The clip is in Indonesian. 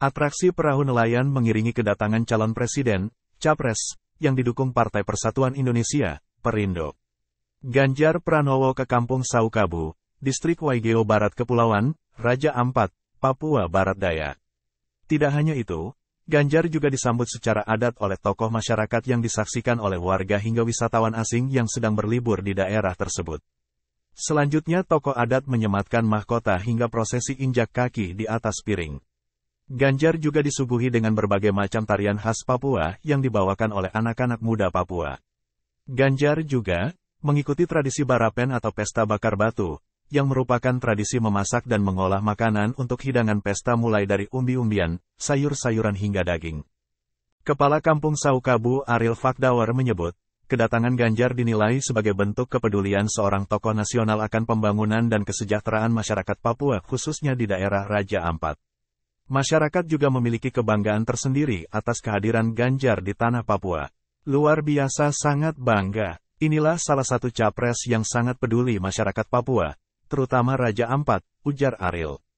Atraksi perahu nelayan mengiringi kedatangan calon presiden, Capres, yang didukung Partai Persatuan Indonesia, Perindo. Ganjar Pranowo ke Kampung Saukabu, Distrik Waigeo Barat Kepulauan, Raja Ampat, Papua Barat Daya. Tidak hanya itu, Ganjar juga disambut secara adat oleh tokoh masyarakat yang disaksikan oleh warga hingga wisatawan asing yang sedang berlibur di daerah tersebut. Selanjutnya tokoh adat menyematkan mahkota hingga prosesi injak kaki di atas piring. Ganjar juga disuguhi dengan berbagai macam tarian khas Papua yang dibawakan oleh anak-anak muda Papua. Ganjar juga mengikuti tradisi barapen atau pesta bakar batu, yang merupakan tradisi memasak dan mengolah makanan untuk hidangan pesta mulai dari umbi-umbian, sayur-sayuran hingga daging. Kepala Kampung Saukabu Aril Fakdawar menyebut, kedatangan Ganjar dinilai sebagai bentuk kepedulian seorang tokoh nasional akan pembangunan dan kesejahteraan masyarakat Papua khususnya di daerah Raja Ampat. Masyarakat juga memiliki kebanggaan tersendiri atas kehadiran Ganjar di tanah Papua. Luar biasa sangat bangga. Inilah salah satu capres yang sangat peduli masyarakat Papua, terutama Raja Ampat, ujar Aril.